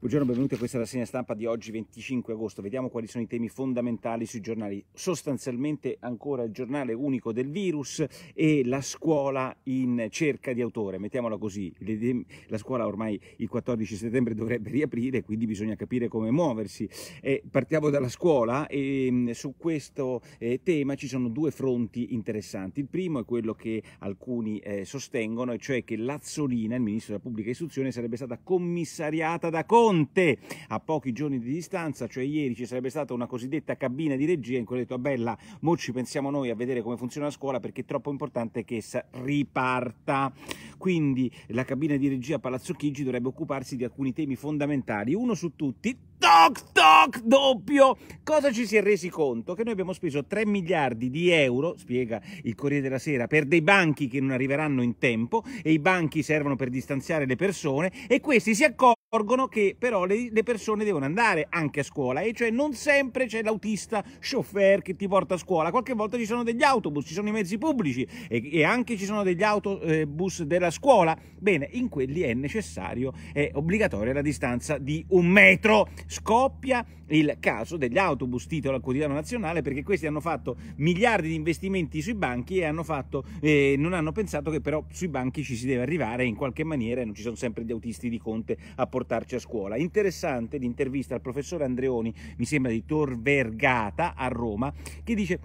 Buongiorno, benvenuti a questa rassegna stampa di oggi 25 agosto. Vediamo quali sono i temi fondamentali sui giornali. Sostanzialmente ancora il giornale unico del virus e la scuola in cerca di autore. Mettiamola così, la scuola ormai il 14 settembre dovrebbe riaprire, quindi bisogna capire come muoversi. Eh, partiamo dalla scuola e ehm, su questo eh, tema ci sono due fronti interessanti. Il primo è quello che alcuni eh, sostengono, e cioè che Lazzolina, il ministro della pubblica istruzione, sarebbe stata commissariata da Conte Conte. A pochi giorni di distanza, cioè ieri, ci sarebbe stata una cosiddetta cabina di regia in cui ho detto, ah, bella, mo ci pensiamo noi a vedere come funziona la scuola perché è troppo importante che essa riparta. Quindi la cabina di regia Palazzo Chigi dovrebbe occuparsi di alcuni temi fondamentali. Uno su tutti, Toc toc doppio! Cosa ci si è resi conto? Che noi abbiamo speso 3 miliardi di euro, spiega il Corriere della Sera, per dei banchi che non arriveranno in tempo e i banchi servono per distanziare le persone e questi si accorgono che però le, le persone devono andare anche a scuola e cioè non sempre c'è l'autista chauffeur che ti porta a scuola, qualche volta ci sono degli autobus, ci sono i mezzi pubblici e, e anche ci sono degli autobus eh, della scuola. Bene, in quelli è necessario, è obbligatoria la distanza di un metro Scoppia il caso degli autobus, titolo al quotidiano nazionale, perché questi hanno fatto miliardi di investimenti sui banchi e hanno fatto, eh, non hanno pensato che però sui banchi ci si deve arrivare in qualche maniera e non ci sono sempre gli autisti di Conte a portarci a scuola. Interessante l'intervista al professore Andreoni, mi sembra di Tor Vergata a Roma, che dice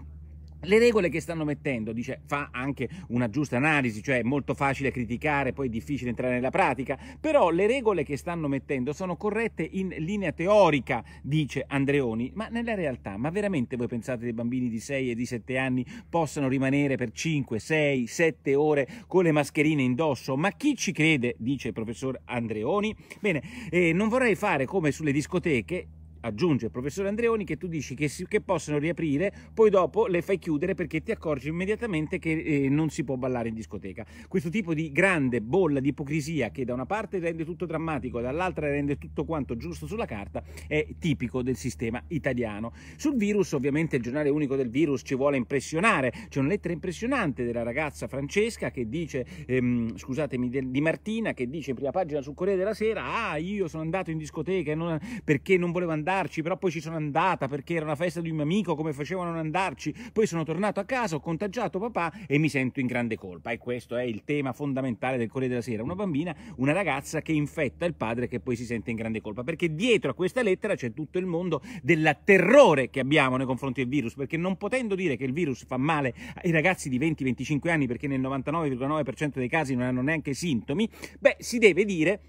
le regole che stanno mettendo, dice, fa anche una giusta analisi, cioè è molto facile criticare, poi è difficile entrare nella pratica, però le regole che stanno mettendo sono corrette in linea teorica, dice Andreoni, ma nella realtà, ma veramente voi pensate che i bambini di 6 e di 7 anni possano rimanere per 5, 6, 7 ore con le mascherine indosso? Ma chi ci crede, dice il professor Andreoni? Bene, eh, non vorrei fare come sulle discoteche, aggiunge il professor Andreoni, che tu dici che, si, che, possono riaprire, poi dopo le fai chiudere perché ti accorgi immediatamente che eh, non si può ballare in discoteca. Questo tipo di grande bolla di ipocrisia che da una parte rende tutto drammatico, e dall'altra rende tutto quanto giusto sulla carta, è tipico del sistema italiano. Sul virus, ovviamente, il giornale unico del virus ci vuole impressionare. C'è una lettera impressionante della ragazza Francesca che dice, ehm, scusatemi, di Martina, che dice in prima pagina sul Corriere della Sera, ah, io sono andato in discoteca non, perché non volevo andare andarci, però poi ci sono andata perché era una festa di un mio amico, come facevano a non andarci, poi sono tornato a casa, ho contagiato papà e mi sento in grande colpa. E questo è il tema fondamentale del Corriere della Sera, una bambina, una ragazza che infetta il padre che poi si sente in grande colpa, perché dietro a questa lettera c'è tutto il mondo del terrore che abbiamo nei confronti del virus, perché non potendo dire che il virus fa male ai ragazzi di 20-25 anni, perché nel 99,9% dei casi non hanno neanche sintomi, beh, si deve dire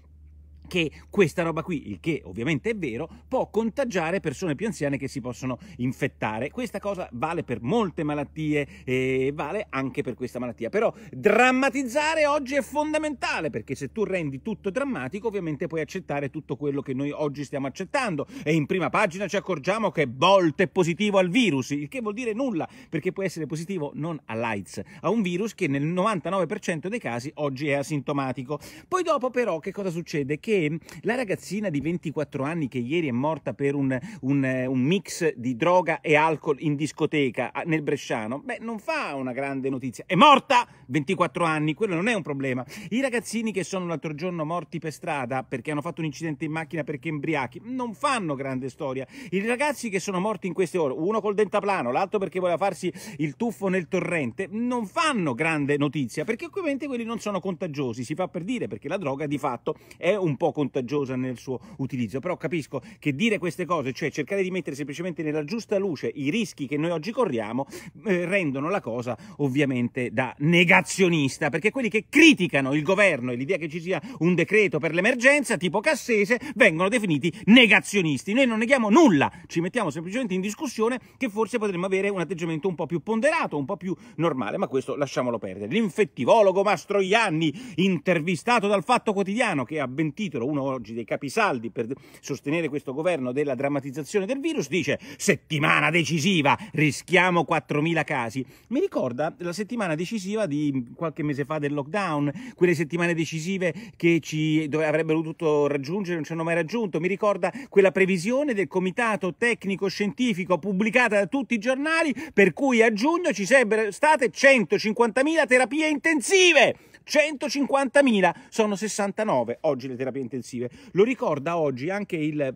che questa roba qui, il che ovviamente è vero, può contagiare persone più anziane che si possono infettare. Questa cosa vale per molte malattie e vale anche per questa malattia. Però drammatizzare oggi è fondamentale perché se tu rendi tutto drammatico ovviamente puoi accettare tutto quello che noi oggi stiamo accettando e in prima pagina ci accorgiamo che Bolt è positivo al virus, il che vuol dire nulla perché può essere positivo non all'AIDS, a un virus che nel 99% dei casi oggi è asintomatico. Poi dopo però che cosa succede? Che perché la ragazzina di 24 anni che ieri è morta per un, un, eh, un mix di droga e alcol in discoteca nel Bresciano, beh, non fa una grande notizia. È morta! 24 anni, quello non è un problema. I ragazzini che sono l'altro giorno morti per strada perché hanno fatto un incidente in macchina perché embriachi, non fanno grande storia. I ragazzi che sono morti in queste ore, uno col dentaplano, l'altro perché voleva farsi il tuffo nel torrente, non fanno grande notizia perché ovviamente quelli non sono contagiosi, si fa per dire perché la droga di fatto è un po' po' contagiosa nel suo utilizzo, però capisco che dire queste cose, cioè cercare di mettere semplicemente nella giusta luce i rischi che noi oggi corriamo, eh, rendono la cosa ovviamente da negazionista, perché quelli che criticano il governo e l'idea che ci sia un decreto per l'emergenza, tipo Cassese, vengono definiti negazionisti. Noi non neghiamo nulla, ci mettiamo semplicemente in discussione che forse potremmo avere un atteggiamento un po' più ponderato, un po' più normale, ma questo lasciamolo perdere. L'infettivologo Mastroianni, intervistato dal Fatto Quotidiano, che ha avventito titolo, uno oggi dei capisaldi per sostenere questo governo della drammatizzazione del virus, dice settimana decisiva, rischiamo 4.000 casi. Mi ricorda la settimana decisiva di qualche mese fa del lockdown, quelle settimane decisive che ci avrebbero dovuto raggiungere, non ci hanno mai raggiunto. Mi ricorda quella previsione del comitato tecnico scientifico pubblicata da tutti i giornali per cui a giugno ci sarebbero state 150.000 terapie intensive. 150.000, sono 69 oggi le terapie intensive. Lo ricorda oggi anche il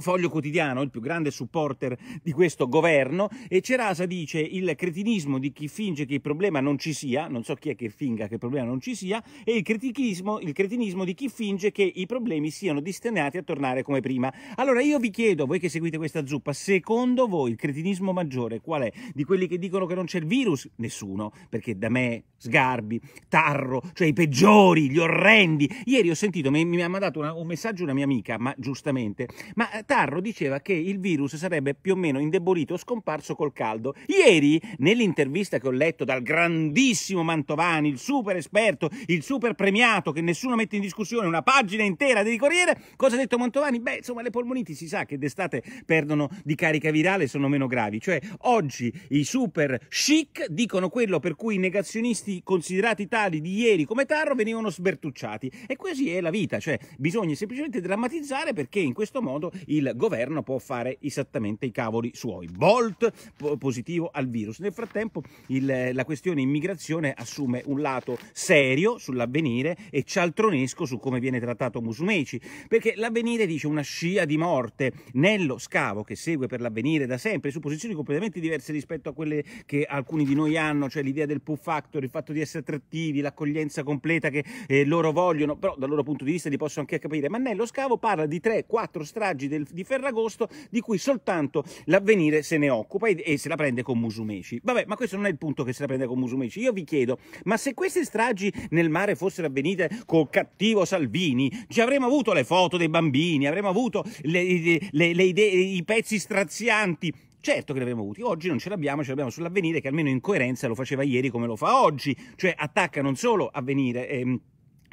Foglio Quotidiano, il più grande supporter di questo governo, e Cerasa dice il cretinismo di chi finge che il problema non ci sia, non so chi è che finga che il problema non ci sia, e il, il cretinismo di chi finge che i problemi siano destinati a tornare come prima. Allora io vi chiedo, voi che seguite questa zuppa, secondo voi il cretinismo maggiore qual è? Di quelli che dicono che non c'è il virus? Nessuno, perché da me Sgarbi, Tarro, cioè i peggiori, gli orrendi. Ieri ho sentito, mi, mi ha mandato una, un messaggio una mia amica, ma giustamente, ma eh, Tarro diceva che il virus sarebbe più o meno indebolito o scomparso col caldo. Ieri, nell'intervista che ho letto dal grandissimo Mantovani, il super esperto, il super premiato che nessuno mette in discussione, una pagina intera di Corriere, cosa ha detto Mantovani? Beh, insomma, le polmoniti si sa che d'estate perdono di carica virale e sono meno gravi. Cioè, oggi i super chic dicono quello per cui i negazionisti considerati tali di ieri come Tarro venivano sbertucciati. E così è la vita, cioè bisogna semplicemente drammatizzare perché in questo modo il governo può fare esattamente i cavoli suoi. Bolt positivo al virus. Nel frattempo il, la questione immigrazione assume un lato serio sull'avvenire e cialtronesco su come viene trattato Musumeci, perché l'avvenire dice una scia di morte nello scavo che segue per l'avvenire da sempre, su posizioni completamente diverse rispetto a quelle che alcuni di noi hanno, cioè l'idea del pull factor, il fatto di essere attrattivi, l'accoglienza completa che eh, loro vogliono, però dal loro punto di vista li posso anche capire, ma nello scavo parla di 3-4 stragi del del, di Ferragosto di cui soltanto l'avvenire se ne occupa e, e, se la prende con Musumeci. Vabbè, ma questo non è il punto che se la prende con Musumeci. Io vi chiedo, ma se queste stragi nel mare fossero avvenite col cattivo Salvini, ci avremmo avuto le foto dei bambini, avremmo avuto le, le, le idee, i pezzi strazianti Certo che li avremmo avuti, oggi non ce l'abbiamo, ce l'abbiamo sull'avvenire che almeno in coerenza lo faceva ieri come lo fa oggi, cioè attacca non solo avvenire, ehm,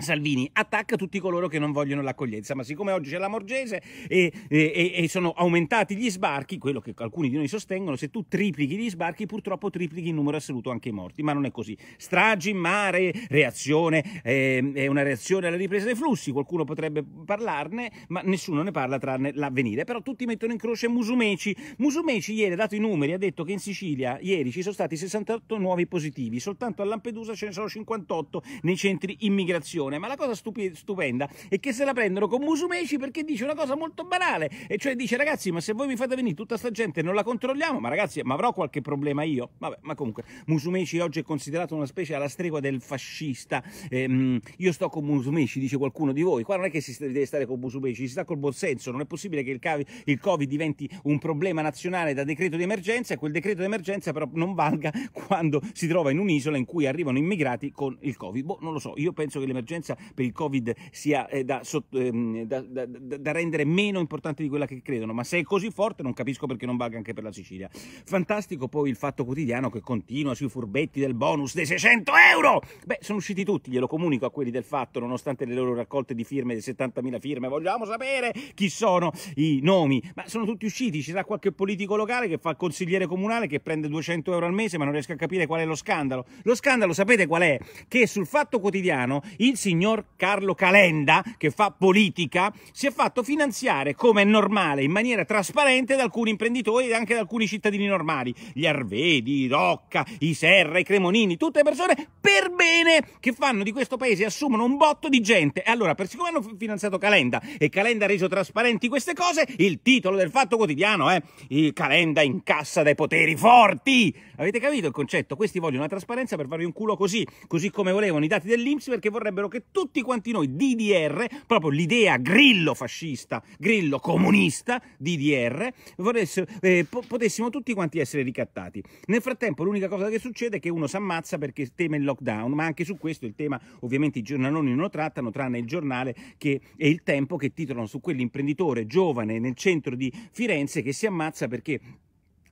Salvini attacca tutti coloro che non vogliono l'accoglienza, ma siccome oggi c'è la Morgese e, e, e, sono aumentati gli sbarchi, quello che alcuni di noi sostengono, se tu triplichi gli sbarchi purtroppo triplichi in numero assoluto anche i morti, ma non è così. Stragi in mare, reazione, eh, è una reazione alla ripresa dei flussi, qualcuno potrebbe parlarne, ma nessuno ne parla tranne l'avvenire, però tutti mettono in croce Musumeci. Musumeci ieri ha dato i numeri, ha detto che in Sicilia ieri ci sono stati 68 nuovi positivi, soltanto a Lampedusa ce ne sono 58 nei centri immigrazione persone, ma la cosa stupi- stupenda è che se la prendono con Musumeci perché dice una cosa molto banale, e cioè dice ragazzi ma se voi mi fate venire tutta sta gente e non la controlliamo, ma ragazzi ma avrò qualche problema io? Vabbè, ma comunque Musumeci oggi è considerato una specie alla stregua del fascista, ehm, io sto con Musumeci, dice qualcuno di voi, qua non è che si deve stare con Musumeci, si sta col buon senso, non è possibile che il, cavi- il Covid diventi un problema nazionale da decreto di emergenza e quel decreto di emergenza però non valga quando si trova in un'isola in cui arrivano immigrati con il Covid. Boh, non lo so, io penso che l'emergenza emergenza per il Covid sia eh, ehm, da, da, da, da, rendere meno importante di quella che credono, ma se è così forte non capisco perché non valga anche per la Sicilia. Fantastico poi il fatto quotidiano che continua sui furbetti del bonus dei 600 euro! Beh, sono usciti tutti, glielo comunico a quelli del fatto, nonostante le loro raccolte di firme, di 70.000 firme, vogliamo sapere chi sono i nomi, ma sono tutti usciti, ci sarà qualche politico locale che fa il consigliere comunale che prende 200 euro al mese ma non riesco a capire qual è lo scandalo. Lo scandalo sapete qual è? Che sul fatto quotidiano il signor Carlo Calenda, che fa politica, si è fatto finanziare come è normale, in maniera trasparente, da alcuni imprenditori e anche da alcuni cittadini normali. Gli Arvedi, i Rocca, i Serra, i Cremonini, tutte persone per bene che fanno di questo paese e assumono un botto di gente. E allora, per siccome hanno finanziato Calenda e Calenda ha reso trasparenti queste cose, il titolo del fatto quotidiano è eh, Il Calenda incassa dai poteri forti. Avete capito il concetto? Questi vogliono la trasparenza per farvi un culo così, così come volevano i dati dell'Inps perché vorrebbero che che tutti quanti noi DDR, proprio l'idea grillo fascista, grillo comunista DDR, eh, po potessimo tutti quanti essere ricattati. Nel frattempo l'unica cosa che succede è che uno si ammazza perché teme il lockdown, ma anche su questo il tema ovviamente i giornaloni non lo trattano, tranne il giornale che è il tempo che titolano su quell'imprenditore giovane nel centro di Firenze che si ammazza perché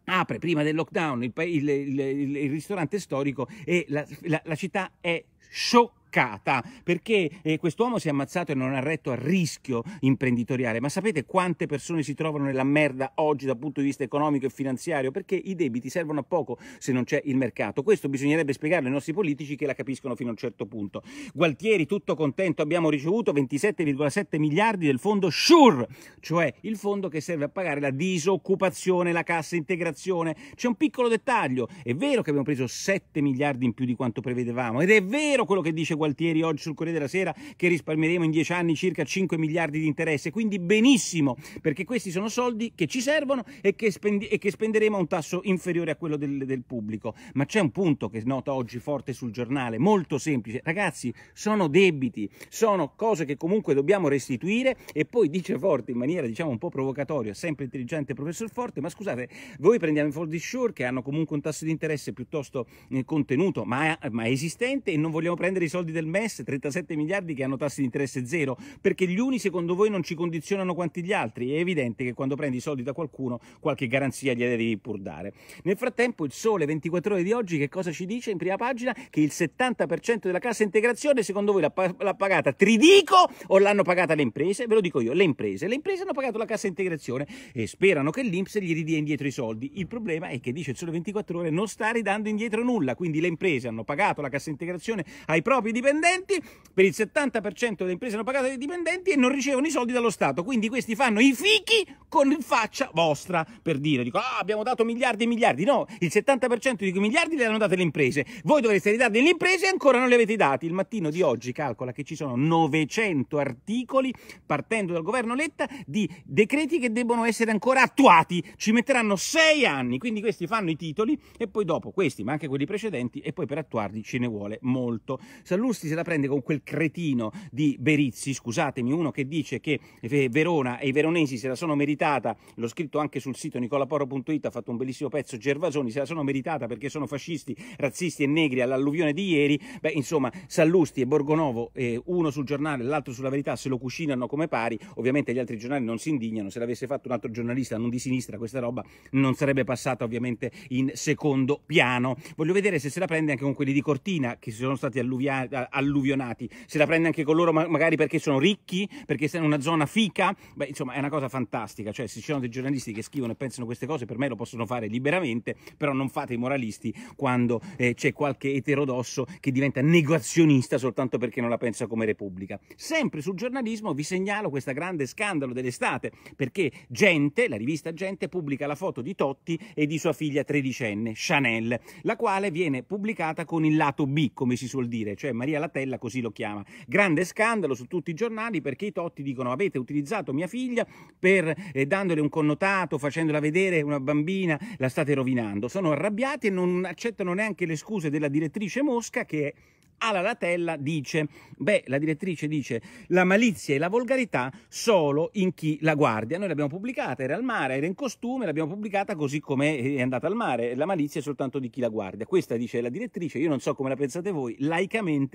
apre prima del lockdown il, il, il, il ristorante storico e la, la, la città è scioccata mancata, perché eh, quest'uomo si è ammazzato e non ha retto a rischio imprenditoriale. Ma sapete quante persone si trovano nella merda oggi dal punto di vista economico e finanziario? Perché i debiti servono a poco se non c'è il mercato. Questo bisognerebbe spiegarlo ai nostri politici che la capiscono fino a un certo punto. Gualtieri, tutto contento, abbiamo ricevuto 27,7 miliardi del fondo SURE, cioè il fondo che serve a pagare la disoccupazione, la cassa integrazione. C'è un piccolo dettaglio, è vero che abbiamo preso 7 miliardi in più di quanto prevedevamo ed è vero quello che dice Gualtieri Gualtieri oggi sul Corriere della Sera che risparmieremo in dieci anni circa 5 miliardi di interesse, quindi benissimo perché questi sono soldi che ci servono e che, e che spenderemo a un tasso inferiore a quello del, del pubblico. Ma c'è un punto che nota oggi forte sul giornale, molto semplice, ragazzi sono debiti, sono cose che comunque dobbiamo restituire e poi dice Forte in maniera diciamo un po' provocatoria, sempre intelligente professor Forte, ma scusate, voi prendiamo i for sure che hanno comunque un tasso di interesse piuttosto eh, contenuto ma, ma esistente e non vogliamo prendere i soldi del MES, 37 miliardi che hanno tassi di interesse zero, perché gli uni secondo voi non ci condizionano quanti gli altri. È evidente che quando prendi i soldi da qualcuno qualche garanzia gli devi pur dare. Nel frattempo il sole 24 ore di oggi che cosa ci dice in prima pagina? Che il 70% della cassa integrazione secondo voi l'ha, l'ha pagata Tridico o l'hanno pagata le imprese? Ve lo dico io, le imprese. Le imprese hanno pagato la cassa integrazione e sperano che l'Inps gli ridia indietro i soldi. Il problema è che dice il sole 24 ore non sta ridando indietro nulla, quindi le imprese hanno pagato la cassa integrazione ai propri dipendenti, per il 70% delle imprese non pagate dai dipendenti e non ricevono i soldi dallo Stato. Quindi questi fanno i fichi con faccia vostra, per dire. Dico, ah, abbiamo dato miliardi e miliardi. No, il 70% di quei miliardi le hanno date le imprese. Voi dovreste ridare alle imprese e ancora non le avete dati. Il mattino di oggi calcola che ci sono 900 articoli, partendo dal governo Letta, di decreti che debbono essere ancora attuati. Ci metteranno sei anni. Quindi questi fanno i titoli e poi dopo questi, ma anche quelli precedenti, e poi per attuarli ce ne vuole molto. Saluto Sallusti se la prende con quel cretino di Berizzi, scusatemi, uno che dice che eh, Verona e i veronesi se la sono meritata, l'ho scritto anche sul sito nicolaporo.it, ha fatto un bellissimo pezzo Gervasoni, se la sono meritata perché sono fascisti, razzisti e negri all'alluvione di ieri, beh insomma Sallusti e Borgonovo, eh, uno sul giornale e l'altro sulla verità, se lo cucinano come pari, ovviamente gli altri giornali non si indignano, se l'avesse fatto un altro giornalista non di sinistra questa roba non sarebbe passata ovviamente in secondo piano. Voglio vedere se se la prende anche con quelli di Cortina che sono stati alluviati alluvionati, se la prende anche con loro magari perché sono ricchi, perché sono in una zona fica, beh insomma è una cosa fantastica, cioè se ci sono dei giornalisti che scrivono e pensano queste cose per me lo possono fare liberamente, però non fate i moralisti quando eh, c'è qualche eterodosso che diventa negazionista soltanto perché non la pensa come Repubblica. Sempre sul giornalismo vi segnalo questo grande scandalo dell'estate, perché Gente, la rivista Gente, pubblica la foto di Totti e di sua figlia tredicenne, Chanel, la quale viene pubblicata con il lato B, come si suol dire, cioè Maria Maria Latella così lo chiama. Grande scandalo su tutti i giornali perché i Totti dicono avete utilizzato mia figlia per eh, dandole un connotato, facendola vedere una bambina, la state rovinando. Sono arrabbiati e non accettano neanche le scuse della direttrice Mosca che alla Latella dice, beh, la direttrice dice la malizia e la volgarità solo in chi la guardia. Noi l'abbiamo pubblicata, era al mare, era in costume, l'abbiamo pubblicata così come è andata al mare. La malizia è soltanto di chi la guardia. Questa dice la direttrice, io non so come la pensate voi, laicamente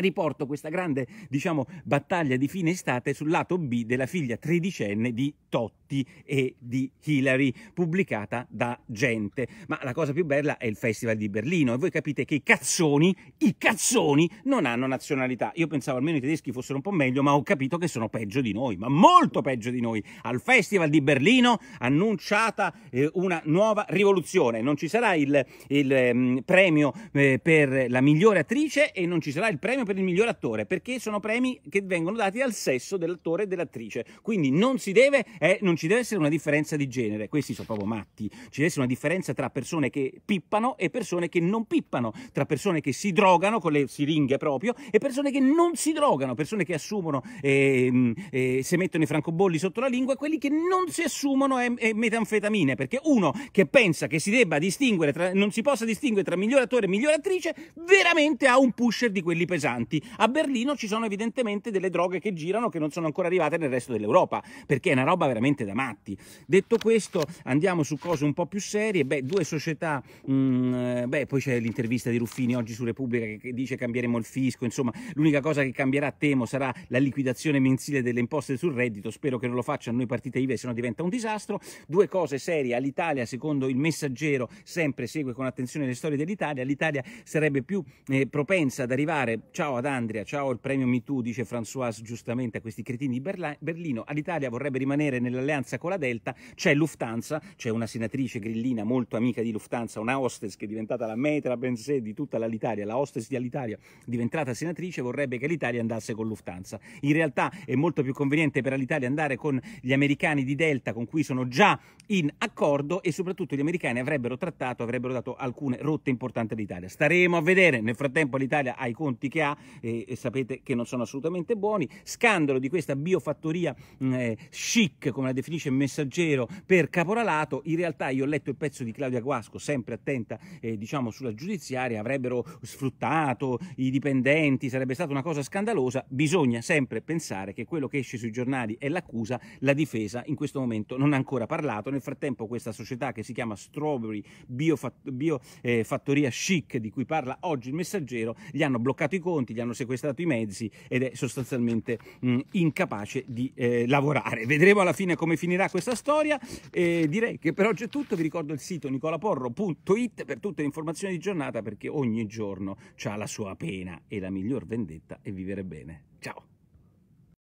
riporto questa grande diciamo, battaglia di fine estate sul lato B della figlia tredicenne di Totti e di Hillary pubblicata da Gente ma la cosa più bella è il festival di Berlino e voi capite che i cazzoni i cazzoni non hanno nazionalità io pensavo almeno i tedeschi fossero un po' meglio ma ho capito che sono peggio di noi ma molto peggio di noi al festival di Berlino annunciata eh, una nuova rivoluzione non ci sarà il, il eh, premio eh, per la migliore attrice e non ci sarà il premio premio per il miglior attore, perché sono premi che vengono dati al sesso dell'attore e dell'attrice. Quindi non, deve, eh, non ci deve essere una differenza di genere, questi sono proprio matti. Ci deve essere una differenza tra persone che pippano e persone che non pippano, tra persone che si drogano con le siringhe proprio e persone che non si drogano, persone che assumono eh, eh, se mettono i francobolli sotto la lingua e quelli che non si assumono ehm, eh, metanfetamine, perché uno che pensa che si debba distinguere, tra, non si possa distinguere tra miglior attore e miglior attrice, veramente ha un pusher di quelli pesanti importanti. A Berlino ci sono evidentemente delle droghe che girano che non sono ancora arrivate nel resto dell'Europa, perché è una roba veramente da matti. Detto questo, andiamo su cose un po' più serie. Beh, due società, mh, mm, eh, beh, poi c'è l'intervista di Ruffini oggi su Repubblica che dice cambieremo il fisco, insomma, l'unica cosa che cambierà, temo, sarà la liquidazione mensile delle imposte sul reddito. Spero che non lo facciano noi partite IVE, se no diventa un disastro. Due cose serie, all'Italia, secondo il messaggero, sempre segue con attenzione le storie dell'Italia, l'Italia sarebbe più eh, propensa ad arrivare, ciao Ciao ad Andrea, ciao il premio MeToo, dice Françoise giustamente a questi cretini di Berlino. All'Italia vorrebbe rimanere nell'alleanza con la Delta, c'è Lufthansa, c'è una senatrice grillina molto amica di Lufthansa, una hostess che è diventata la metra pensée di tutta l'Italia, la hostess di Alitalia diventata senatrice, vorrebbe che l'Italia andasse con Lufthansa. In realtà è molto più conveniente per l'Italia andare con gli americani di Delta con cui sono già in accordo e soprattutto gli americani avrebbero trattato, avrebbero dato alcune rotte importanti all'Italia. Staremo a vedere, nel frattempo l'Italia ha i conti che ha realtà eh, sapete che non sono assolutamente buoni. Scandalo di questa biofattoria mm, eh, chic, come la definisce messaggero, per caporalato. In realtà io ho letto il pezzo di Claudia Guasco, sempre attenta eh, diciamo sulla giudiziaria, avrebbero sfruttato i dipendenti, sarebbe stata una cosa scandalosa. Bisogna sempre pensare che quello che esce sui giornali è l'accusa, la difesa in questo momento non ha ancora parlato. Nel frattempo questa società che si chiama Strawberry Biofattoria Bio, eh, Chic, di cui parla oggi il messaggero, gli hanno bloccato i conti Monti gli hanno sequestrato i mezzi ed è sostanzialmente mh, mm, incapace di eh, lavorare. Vedremo alla fine come finirà questa storia. Eh, direi che per oggi è tutto. Vi ricordo il sito nicolaporro.it per tutte le informazioni di giornata perché ogni giorno ha la sua pena e la miglior vendetta è vivere bene. Ciao!